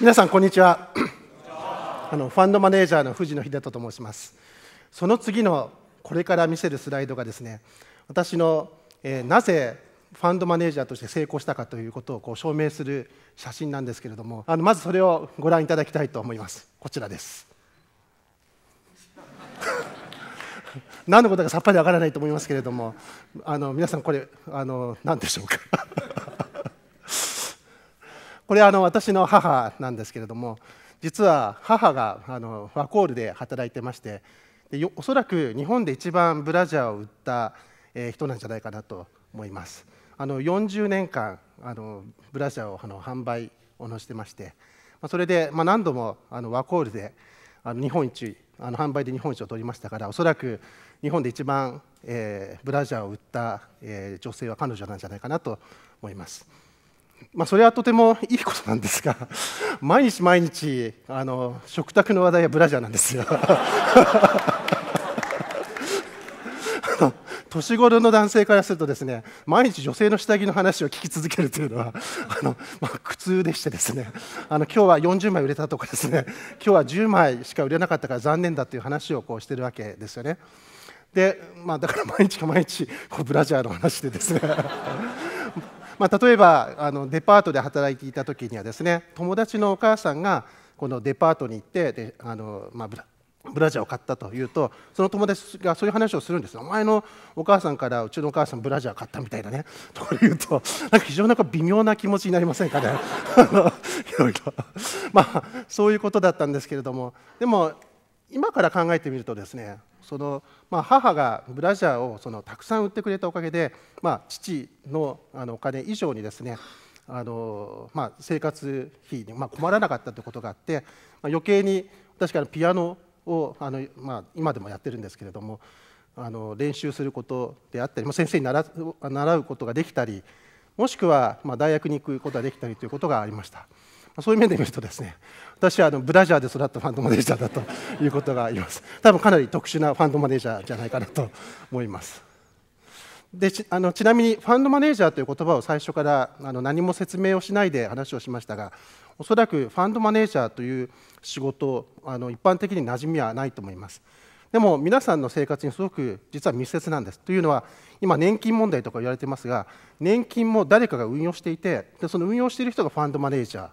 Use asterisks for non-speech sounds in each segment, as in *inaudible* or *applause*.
皆さんこんにちは *coughs* あのファンドマネージャーの藤野秀人と申しますその次のこれから見せるスライドがですね私の、えー、なぜファンドマネージャーとして成功したかということをこう証明する写真なんですけれどもあのまずそれをご覧いただきたいと思いますこちらです *laughs* 何のことかさっぱりわからないと思いますけれどもあの皆さんこれあの何でしょうかこれはあの私の母なんですけれども実は母があのワコールで働いてましてでおそらく日本で一番ブラジャーを売った、え人なんじゃないかなと思いますあの40年間あのブラジャーをあの販売をしてまして、まそれで、ま何度もあのワコールであの日本一あの販売で日本一を取りましたからおそらく日本で一番、えブラジャーを売った、え女性は彼女なんじゃないかなと思います。まあ、それはとてもいいことなんですが *laughs* 毎日毎日あの食卓の話題はブラジャーなんですよ *laughs* 年頃の男性からするとですね毎日女性の下着の話を聞き続けるというのは *laughs* あの、まあ、苦痛でしてですねあの今日は40枚売れたとかですね今日は10枚しか売れなかったから残念だという話をこうしてるわけですよね。でまあ、だから毎日か毎日こうブラジャーの話でですねまあ、例えばあのデパートで働いていた時にはですね友達のお母さんがこのデパートに行ってであの、まあ、ブラブラジャーを買ったというとその友達がそういう話をするんですお前のお母さんからうちのお母さんブラジャー買ったみたいだね *laughs* と言うとなんか非常になんか微妙な気持ちになりませんかね *laughs* いろいろまあそういうことだったんですけれどもでも今から考えてみるとですねその、まあ、母がブラジャーをそのたくさん売ってくれたおかげで、まあ、父のあのお金以上にですねあの、まあ、生活費に、まあ、困らなかったということがあって、まあ、余計に確かにピアノをあの、まあ、今でもやってるんですけれどもあの練習することであったり、まあ、先生に習習うことができたりもしくは、まあ、大学に行くことができたりということがありました。そういう面で見るとですね私はあのブラジャーで育ったファンドマネージャーだということがあります。多分かなり特殊なファンドマネージャーじゃないかなと思います。でちあのちなみにファンドマネージャーという言葉を最初からあの何も説明をしないで話をしましたがおそらくファンドマネージャーという仕事あの一般的に馴染みはないと思いますでも皆さんの生活にすごく実は密接なんですというのは今年金問題とか言われてますが年金も誰かが運用していてでその運用している人がファンドマネージャー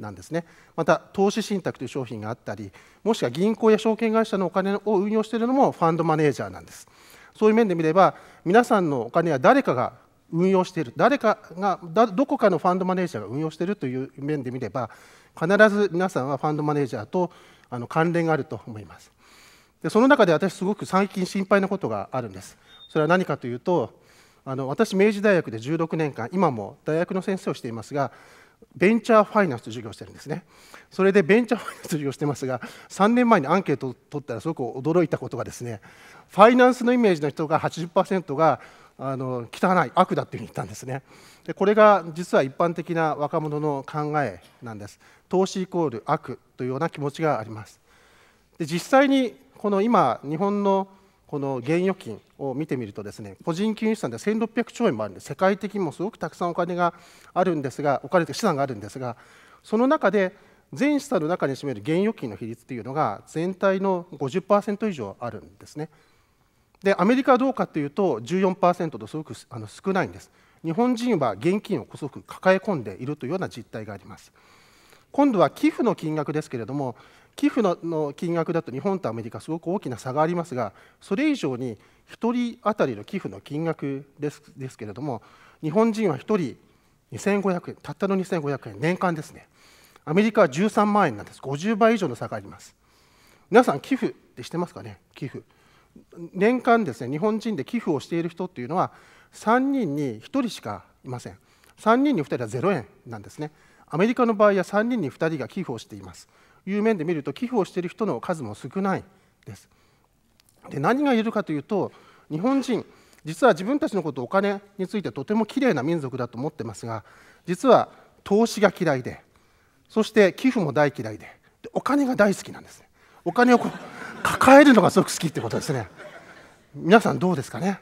なんですねまた投資信託という商品があったりもしくは銀行や証券会社のお金を運用しているのもファンドマネージャーなんですそういう面で見れば皆さんのお金は誰かが運用している誰かがどこかのファンドマネージャーが運用しているという面で見れば必ず皆さんはファンドマネージャーとあの関連があると思いますでその中で私すごく最近心配なことがあるんですそれは何かというとあの私明治大学で16年間今も大学の先生をしていますがベンチャーファイナンスと授業してるんですね。それでベンチャーファイナンスと授業してますが、3年前にアンケートを取ったらすごく驚いたことがですね、ファイナンスのイメージの人が80%があの汚い、悪だっていうふうに言ったんですねで。これが実は一般的な若者の考えなんです。投資イコール悪というような気持ちがあります。で実際にこの今日本のこの現預金を見てみるとですね個人金融資産で1600兆円もあるんで世界的にもすごくたくさんお金があるんですがお金と資産があるんですがその中で全資産の中に占める現預金の比率というのが全体の50%以上あるんですね。でアメリカはどうかというと14%とすごくあの少ないんです。日本人は現金をすごく抱え込んでいるというような実態があります。今度は寄付の金額ですけれども寄付の金額だと日本とアメリカすごく大きな差がありますがそれ以上に1人当たりの寄付の金額ですですけれども日本人は1人2500円たったの2500円年間ですねアメリカは13万円なんです50倍以上の差があります皆さん寄付ってしてますかね寄付年間ですね日本人で寄付をしている人っていうのは3人に1人しかいません3人に2人は0円なんですねアメリカの場合は3人に2人が寄付をしていますいう面で見ると寄付をしている人の数も少ないです。で何が言えるかというと日本人実は自分たちのことお金についてとてもきれいな民族だと思ってますが実は投資が嫌いでそして寄付も大嫌いででお金が大好きなんですお金をこう抱えるのがすごく好きってことですね皆さんどうですかね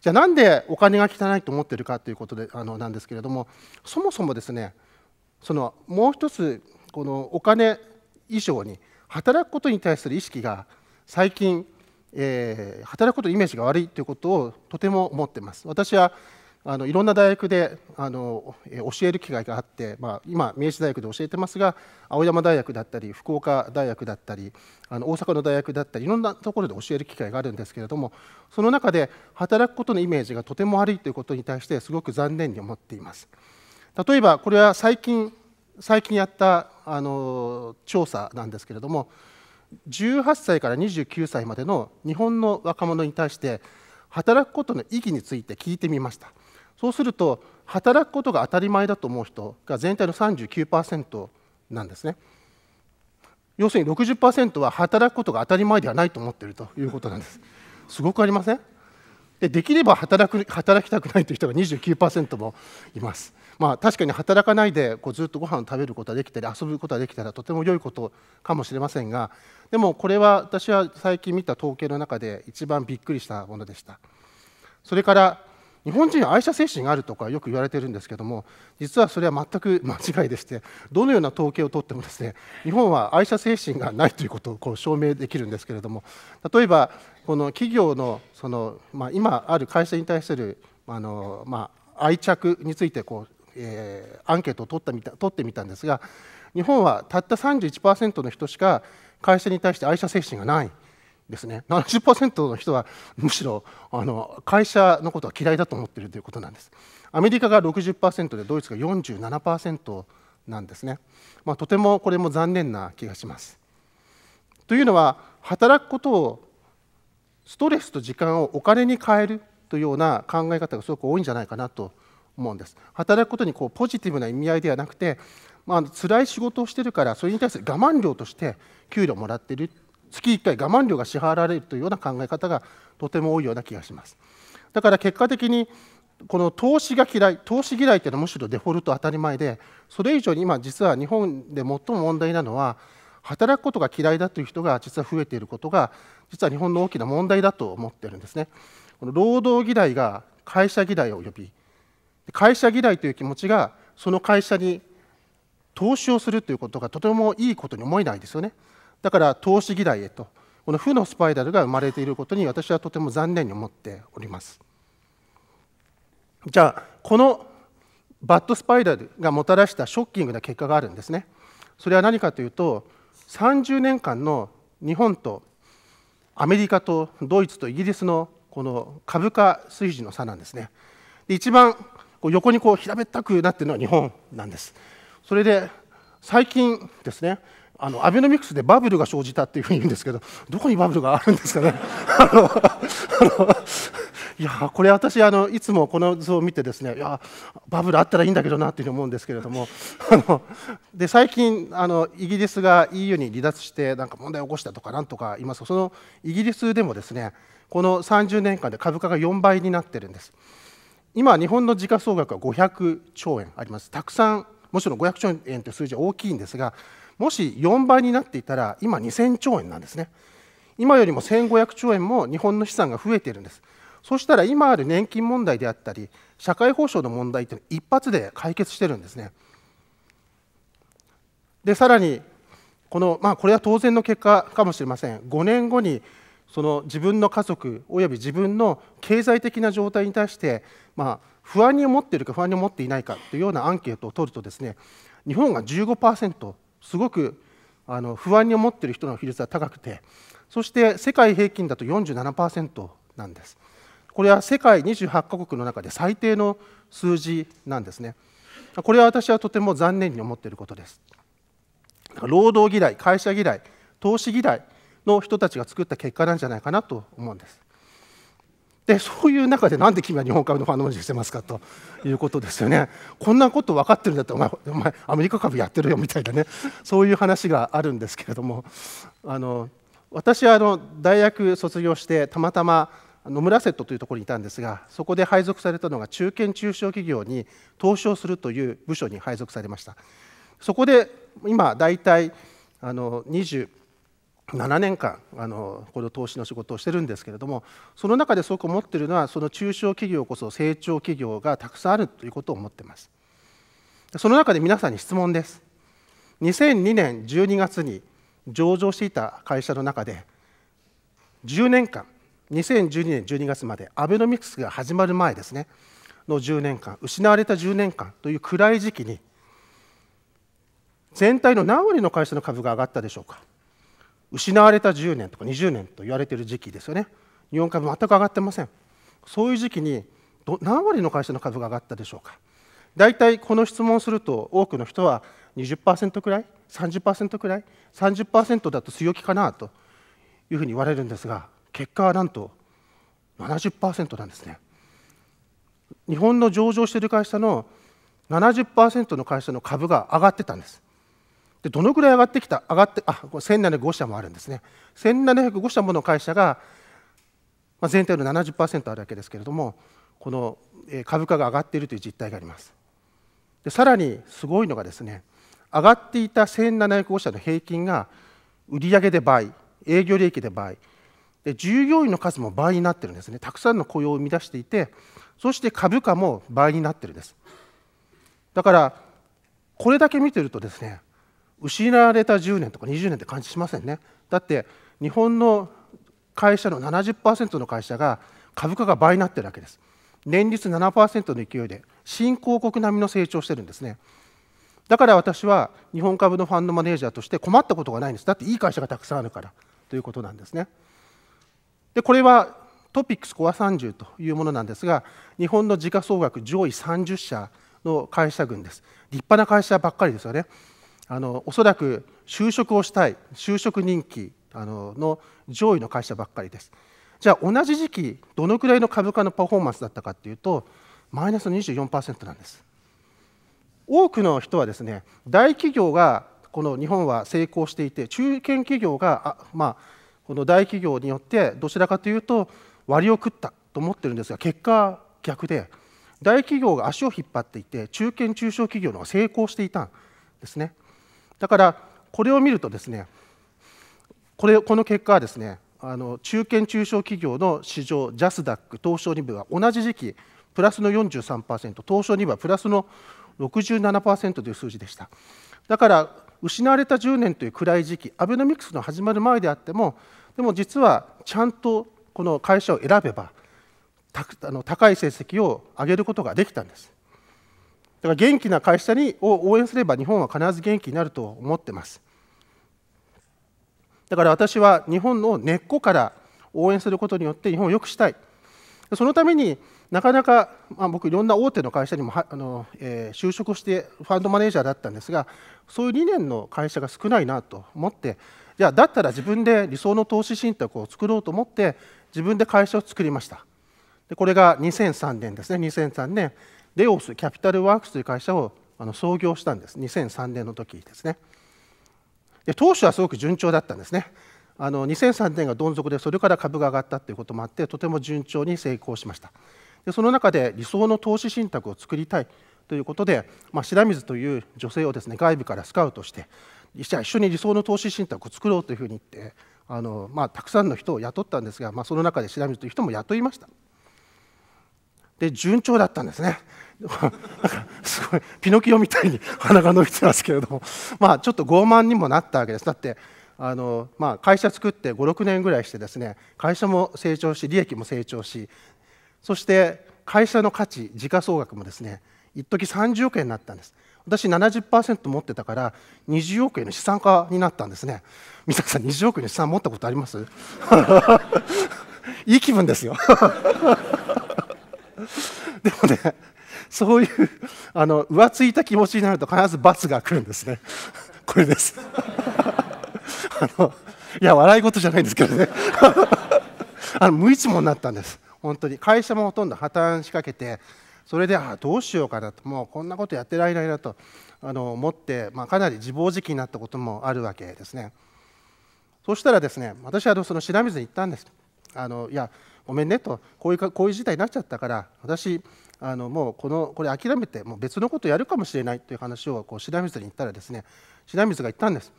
じゃあなんでお金が汚いと思ってるかということであのなんですけれどもそもそもですねそのもう一つこのお金以上に働くことに対する意識が最近、えー、働くことのイメージが悪いということをとても思ってます。私はあのいろんな大学であの教える機会があって、まあ、今明治大学で教えてますが青山大学だったり福岡大学だったりあの大阪の大学だったりいろんなところで教える機会があるんですけれどもその中で働くことのイメージがとても悪いということに対してすごく残念に思っています。例えばこれは最近最近やったあの調査なんですけれども18歳から29歳までの日本の若者に対して働くことの意義について聞いてみましたそうすると働くことが当たり前だと思う人が全体の39%なんですね要するに60%は働くことが当たり前ではないと思っているということなんですすごくありませんでできれば働く働きたくないという人が29%もいます。まあ、確かに働かないでこうずっとご飯を食べることができたり遊ぶことができたらとても良いことかもしれませんがでもこれは私は最近見た統計の中で一番びっくりしたものでした。それから日本人は愛車精神があるとかよく言われてるんですけども実はそれは全く *laughs* 間違いでしてどのような統計を取ってもですね日本は愛車精神がないということをこう証明できるんですけれども例えばこの企業のその、まあ、今ある会社に対するあの、まあ、愛着についてこう、えー、アンケートを取ったみた取ってみたんですが日本はたった31%の人しか会社に対して愛車精神がない。ですね70%の人はむしろあの会社のことは嫌いだと思っているということなんですアメリカが60%でドイツが47%なんですね、まあ、とてもこれも残念な気がしますというのは働くことをストレスと時間をお金に変えるというような考え方がすごく多いんじゃないかなと思うんです働くことにこうポジティブな意味合いではなくてまあ辛い仕事をしてるからそれに対する我慢量として給料もらってる月1回我慢料が支払われるというような考え方がとても多いような気がします。だから結果的にこの投資が嫌い投資嫌いというのはむしろデフォルト当たり前でそれ以上に今実は日本で最も問題なのは働くことが嫌いだという人が実は増えていることが実は日本の大きな問題だと思ってるんですね。この労働嫌いが会社嫌いを呼び会社嫌いという気持ちがその会社に投資をするということがとてもいいことに思えないですよね。だから投資嫌いへとこの負のスパイラルが生まれていることに私はとても残念に思っておりますじゃあこのバッドスパイラルがもたらしたショッキングな結果があるんですねそれは何かというと30年間の日本とアメリカとドイツとイギリスのこの株価水準の差なんですねで一番こう横にこう平べったくなっているのは日本なんですそれで最近ですねあのアベノミクスでバブルが生じたっていうふうに言うんですけどどこにバブルがあるんですかね。*laughs* あのいやこれ私あのいつもこの図を見てですねいやバブルあったらいいんだけどなっていうふうに思うんですけれども *laughs* で最近あのイギリスが EU に離脱してなんか問題を起こしたとかなんとか言いますとそのイギリスでもですねこの30年間で株価が4倍になってるんです。今日本の時価総額は500兆円ありますたくさんもちろん500兆円という数字は大きいんですがもし4倍になっていたら今2000兆円なんですね今よりも1500兆円も日本の資産が増えているんですそしたら今ある年金問題であったり社会保障の問題というのは一発で解決してるんですねでさらにこの、まあ、これは当然の結果かもしれません5年後にその自分の家族および自分の経済的な状態に対して、まあ、不安に思っているか不安に思っていないかというようなアンケートを取るとですね日本が15%すごくあの不安に思っている人の比率は高くてそして世界平均だと47%なんですこれは世界28カ国の中で最低の数字なんですねこれは私はとても残念に思っていることです労働嫌い会社嫌い投資嫌いの人たちが作った結果なんじゃないかなと思うんですでそういう中でなんで君は日本株のファンドマネージしてますかということですよね。こんなこと分かってるんだったらお前お前アメリカ株やってるよみたいなねそういう話があるんですけれどもあの私はあの大学卒業してたまたま野村セットというところにいたんですがそこで配属されたのが中堅中小企業に投資をするという部署に配属されました。そこで今大体あの20 7年間あのこの投資の仕事をしてるんですけれどもその中ですごく思ってるのはその中小企業こそ成長企業がたくさんあるということを思ってますその中で皆さんに質問です2002年12月に上場していた会社の中で10年間2012年12月までアベノミクスが始まる前ですねの10年間失われた10年間という暗い時期に全体の何割の会社の株が上がったでしょうか失われた10年とか20年と言われている時期ですよね日本株全く上がってませんそういう時期に何割の会社の株が上がったでしょうか大体この質問すると多くの人は20%くらい30%くらい30%だと強気かなというふうに言われるんですが結果はなんと70%なんですね日本の上場している会社の70%の会社の株が上がってたんですでどのくらい上がってきた上がってあ1705社もあるんですね1705社もの会社が、まあ、全体の70%あるわけですけれどもこの株価が上がっているという実態がありますでさらにすごいのがですね上がっていた1705社の平均が売上で倍営業利益で倍で従業員の数も倍になってるんですねたくさんの雇用を生み出していてそして株価も倍になってるんですだからこれだけ見てるとですね失われた10年とか20年って感じしませんね。だって日本の会社の70%の会社が株価が倍になってるわけです。年率7%の勢いで新興国並みの成長してるんですね。だから私は日本株のファンドマネージャーとして困ったことがないんです。だっていい会社がたくさんあるからということなんですね。でこれはトピックスコア30というものなんですが日本の時価総額上位30社の会社群です。立派な会社ばっかりですよね。あのおそらく就職をしたい就職人気あのの上位の会社ばっかりですじゃあ同じ時期どのくらいの株価のパフォーマンスだったかっていうとマイナス24%なんです多くの人はですね大企業がこの日本は成功していて中堅企業があ、まあ、この大企業によってどちらかというと割を食ったと思ってるんですが結果逆で大企業が足を引っ張っていて中堅中小企業のが成功していたんですね。だからこれを見るとですねこれこの結果はですねあの中堅・中小企業の市場ジャスダック東証2部は同じ時期プラスの43%東証2部はプラスの67%という数字でしただから失われた10年という暗い時期アベノミクスの始まる前であってもでも実はちゃんとこの会社を選べばあの高い成績を上げることができたんですだから元気な会社にを応援すれば日本は必ず元気になると思ってます。だから私は日本の根っこから応援することによって日本を良くしたい。そのためになかなか、まあ、僕いろんな大手の会社にもあの、えー、就職してファンドマネージャーだったんですがそういう理念の会社が少ないなと思ってじゃあだったら自分で理想の投資信託を作ろうと思って自分で会社を作りました。でこれが2003年ですね2003年レオスキャピタルワークスという会社をあの創業したんです2003年の時ですねで当初はすごく順調だったんですねあの2003年がどん底でそれから株が上がったということもあってとても順調に成功しましたでその中で理想の投資信託を作りたいということで、まあ、白水という女性をですね外部からスカウトして一緒に理想の投資信託を作ろうというふうに言ってあの、まあ、たくさんの人を雇ったんですが、まあ、その中で白水という人も雇いましたで順調だったんですね。すごいピノキオみたいに鼻が伸びてますけれども、まあ、ちょっと傲慢にもなったわけです。だってあのまあ、会社作って56年ぐらいしてですね会社も成長し利益も成長しそして会社の価値時価総額もですね一時30億円になったんです私70%持ってたから20億円の資産家になったんですね三崎さん20億円の資産持ったことあります *laughs* いい気分ですよ *laughs* でもねそういうあの浮ついた気持ちになると必ず罰が来るんですね *laughs* これです *laughs* あのいや笑い事じゃないんですけどねあの無一文になったんです本当に会社もほとんど破綻しかけてそれであどうしようかなともうこんなことやってられないなとあの思って、まあ、かなり自暴自棄になったこともあるわけですねそしたらですね私はその白水に行ったんですあのいやごめんねとこういうかこういう事態になっちゃったから私あのもうこのこれ諦めてもう別のことやるかもしれないという話をこう白水に言ったらですね白水が言ったんです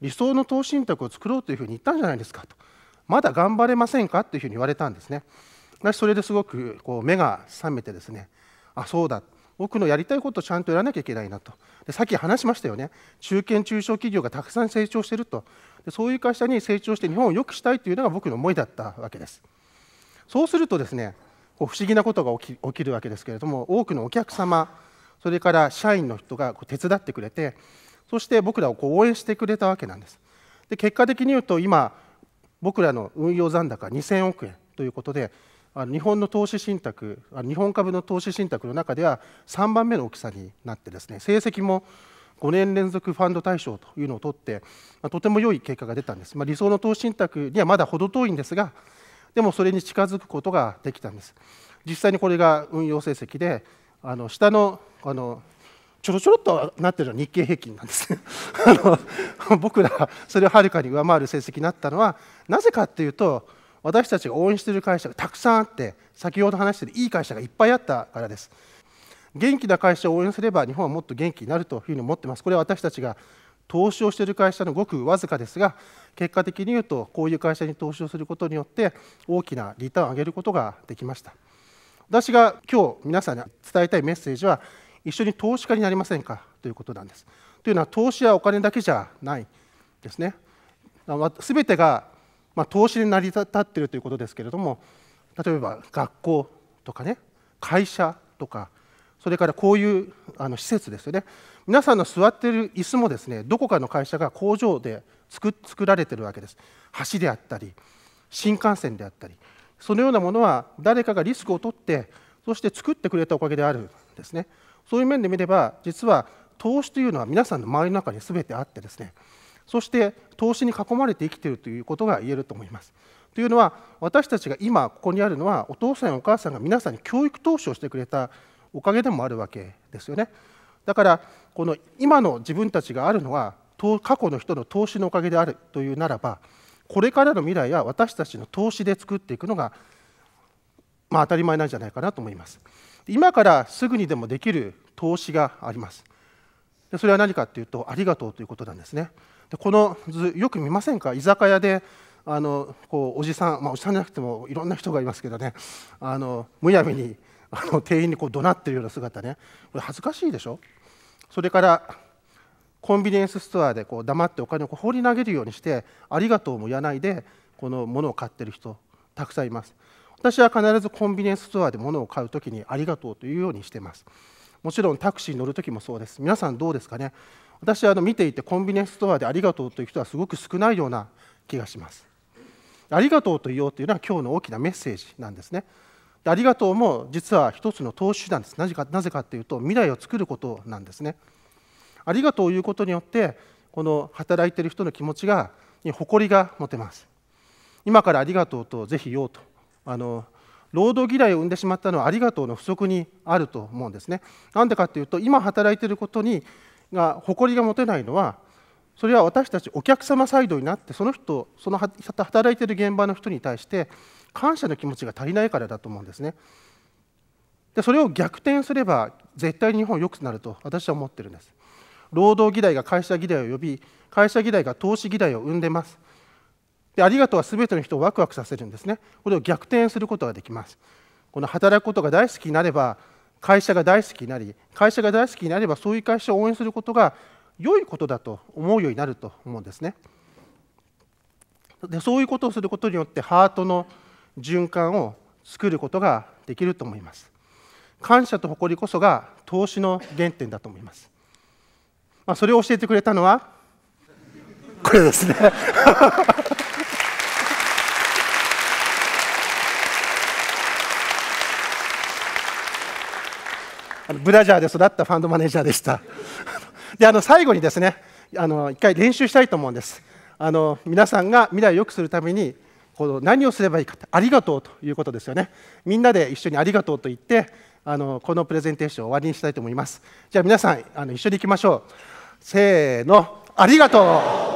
理想の投資信託を作ろうというふうに言ったんじゃないですかとまだ頑張れませんかというふうに言われたんですね私それですごくこう目が覚めてですねあそうだ僕のやりたいことをちゃんとやらなきゃいけないなとでさっき話しましたよね中堅中小企業がたくさん成長しているとでそういう会社に成長して日本を良くしたいというのが僕の思いだったわけです。そうするとですね不思議なことが起きるわけですけれども多くのお客様それから社員の人が手伝ってくれてそして僕らをこう応援してくれたわけなんですで結果的に言うと今僕らの運用残高2000億円ということで日本の投資信託日本株の投資信託の中では3番目の大きさになってですね成績も5年連続ファンド対象というのを取ってとても良い結果が出たんです、まあ、理想の投資信託にはまだ程遠いんですがでもそれに近づくことができたんです実際にこれが運用成績であの下のあのちょろちょろっとなってるのは日経平均なんです *laughs* あの僕らそれをはるかに上回る成績になったのはなぜかっていうと私たちが応援している会社がたくさんあって先ほど話しているいい会社がいっぱいあったからです元気な会社を応援すれば日本はもっと元気になるというふうに思ってますこれは私たちが投資をしている会社のごくわずかですが結果的に言うとこういう会社に投資をすることによって大きなリターンを上げることができました私が今日皆さんに伝えたいメッセージは一緒に投資家になりませんかということなんですというのは投資はお金だけじゃないですね全てが、まあ、投資に成り立っているということですけれども例えば学校とかね会社とかそれからこういうあの施設ですよね皆さんの座っている椅子もですねどこかの会社が工場で作作られているわけです橋であったり新幹線であったりそのようなものは誰かがリスクを取ってそして作ってくれたおかげであるんですねそういう面で見れば実は投資というのは皆さんの周りの中に全てあってですねそして投資に囲まれて生きているということが言えると思います。というのは私たちが今ここにあるのはお父さんやお母さんが皆さんに教育投資をしてくれたおかげでもあるわけですよね。だからこの今の自分たちがあるのは過去の人の投資のおかげであるというならばこれからの未来は私たちの投資で作っていくのが、まあ、当たり前なんじゃないかなと思います。今からすぐにでもできる投資があります。それは何かというとありがとうということなんですね。でこの図よく見ませんか居酒屋であのこうおじさん、まあ、おじさんじゃなくてもいろんな人がいますけどねあのむやみにあの店員にこう怒鳴ってるような姿ねこれ恥ずかしいでしょそれからコンビニエンスストアでこう黙ってお金を放り投げるようにしてありがとうも言わないでこの物を買ってる人たくさんいます私は必ずコンビニエンスストアで物を買うときにありがとうというようにしてますもちろんタクシーに乗るときもそうです皆さんどうですかね私はあの見ていてコンビニエンスストアでありがとうという人はすごく少ないような気がしますありがとうと言おうというのは今日の大きなメッセージなんですねありがとうも実は一つの投資手段ですなぜかなぜかというと未来を作ることなんですねありがとうを言うことによってこの働いている人の気持ちが誇りが持てます今からありがとうとぜひ言おうとあの労働嫌いを生んでしまったのはありがとうの不足にあると思うんですね。なんでかっていうと今働いていることにが誇りが持てないのはそれは私たちお客様サイドになってその人その働いている現場の人に対して感謝の気持ちが足りないからだと思うんですね。でそれを逆転すれば絶対に日本良くなると私は思ってるんです。労働議題が会社議題を呼び会社議題が投資議題を生んでます。でありがとうは全ての人をワクワクさせるんですね。これを逆転することができます。この働くことが大好きになれば会社が大好きになり会社が大好きになればそういう会社を応援することが良いことだと思うようになると思うんですね。でそういうことをすることによってハートの循環を作ることができると思います。感謝と誇りこそが投資の原点だと思います。まあ、それを教えてくれたのは、これですね *laughs* ブラジャーで育ったファンドマネージャーでしたであの最後にですねあの一回練習したいと思うんですあの皆さんが未来を良くするためにこの何をすればいいかありがとうということですよねみんなで一緒にありがとうと言ってあのこのプレゼンテーションを終わりにしたいと思いますじゃあ皆さんあの一緒に行きましょうせーのありがとう